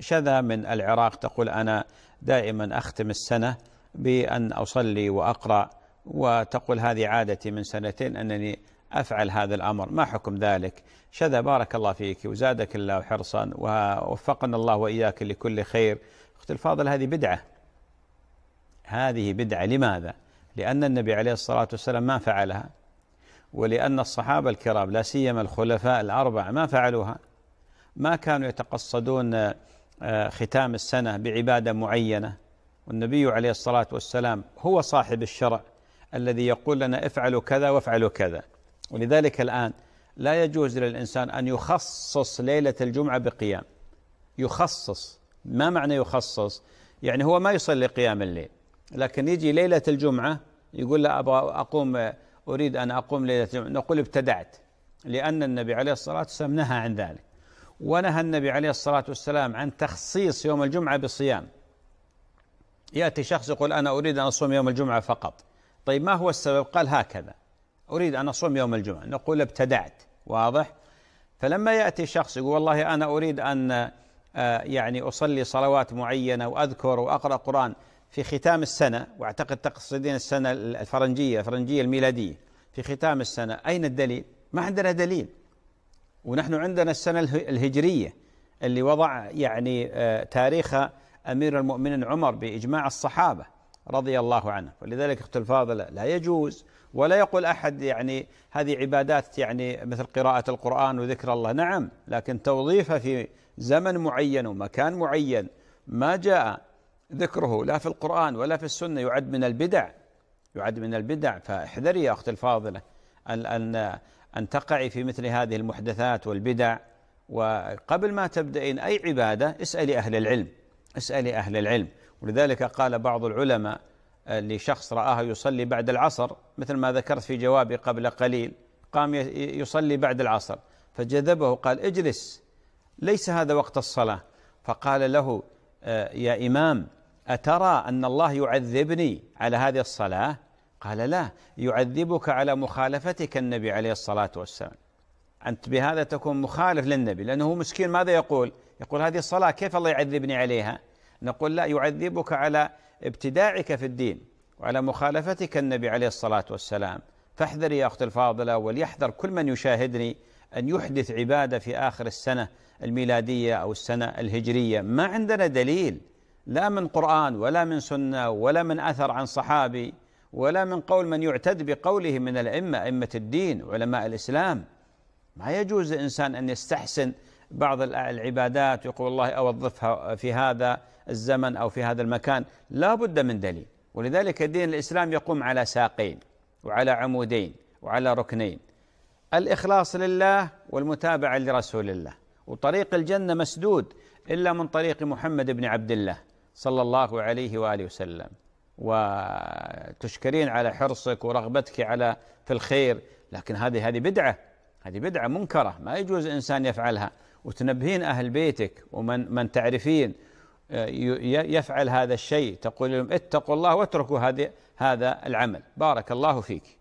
شذا من العراق تقول أنا دائما أختم السنة بأن أصلي وأقرأ وتقول هذه عادتي من سنتين أنني أفعل هذا الأمر ما حكم ذلك شذا بارك الله فيك وزادك الله حرصا ووفقنا الله وإياك لكل خير أخت الفاضل هذه بدعة هذه بدعة لماذا؟ لأن النبي عليه الصلاة والسلام ما فعلها ولأن الصحابة الكرام لا سيما الخلفاء الأربعة ما فعلوها ما كانوا يتقصدون آه، ختام السنة بعبادة معينة والنبي عليه الصلاة والسلام هو صاحب الشرع الذي يقول لنا افعلوا كذا وافعلوا كذا ولذلك الآن لا يجوز للإنسان أن يخصص ليلة الجمعة بقيام يخصص ما معنى يخصص يعني هو ما يصلي قيام الليل لكن يجي ليلة الجمعة يقول لا أبغى أقوم أريد أن أقوم ليلة الجمعة نقول ابتدعت لأن النبي عليه الصلاة والسلام نهى عن ذلك ونهى النبي عليه الصلاة والسلام عن تخصيص يوم الجمعة بصيام يأتي شخص يقول أنا أريد أن أصوم يوم الجمعة فقط طيب ما هو السبب قال هكذا أريد أن أصوم يوم الجمعة نقول ابتدعت واضح فلما يأتي شخص يقول والله أنا أريد أن آه، يعني أصلي صلوات معينة وأذكر وأقرأ قرآن في ختام السنة وأعتقد تقصدين السنة الفرنجية الفرنجية الميلادية في ختام السنة أين الدليل ما عندنا دليل ونحن عندنا السنة الهجرية اللي وضع يعني آه، تاريخ أمير المؤمنين عمر بإجماع الصحابة رضي الله عنه ولذلك اخت الفاضلة لا يجوز ولا يقول أحد يعني هذه عبادات يعني مثل قراءة القرآن وذكر الله نعم لكن توظيفها في زمن معين ومكان معين ما جاء ذكره لا في القرآن ولا في السنة يعد من البدع يعد من البدع فاحذري يا أختي الفاضلة أن أن أن تقعي في مثل هذه المحدثات والبدع وقبل ما تبدأين أي عبادة اسألي أهل العلم اسألي أهل العلم ولذلك قال بعض العلماء آه، لشخص رآه يصلي بعد العصر مثل ما ذكرت في جوابي قبل قليل قام يصلي بعد العصر فجذبه قال اجلس ليس هذا وقت الصلاة فقال له آه، يا إمام أترى أن الله يعذبني على هذه الصلاة قال لا يعذبك على مخالفتك النبي عليه الصلاة والسلام أنت بهذا تكون مخالف للنبي لأنه هو مسكين ماذا يقول يقول هذه الصلاة كيف الله يعذبني عليها نقول لا يعذبك على ابتداعك في الدين وعلى مخالفتك النبي عليه الصلاة والسلام فاحذري يا أخت الفاضلة وليحذر كل من يشاهدني أن يحدث عبادة في آخر السنة الميلادية أو السنة الهجرية ما عندنا دليل لا من قرآن ولا من سنة ولا من أثر عن صحابي ولا من قول من يعتد بقوله من الأئمة أئمة الدين علماء الإسلام ما يجوز الإنسان أن يستحسن بعض العبادات يقول والله أوظفها في هذا الزمن أو في هذا المكان لا بد من دليل ولذلك دين الإسلام يقوم على ساقين وعلى عمودين وعلى ركنين الإخلاص لله والمتابعة لرسول الله وطريق الجنة مسدود إلا من طريق محمد بن عبد الله صلى الله عليه وآله وسلم وتشكرين على حرصك ورغبتك على في الخير لكن هذه هذه بدعة هذه بدعة منكرة ما يجوز إنسان يفعلها وتنبهين أهل بيتك ومن من تعرفين آه، يفعل هذا الشيء تقول لهم اتقوا الله واتركوا هذه هذا العمل بارك الله فيك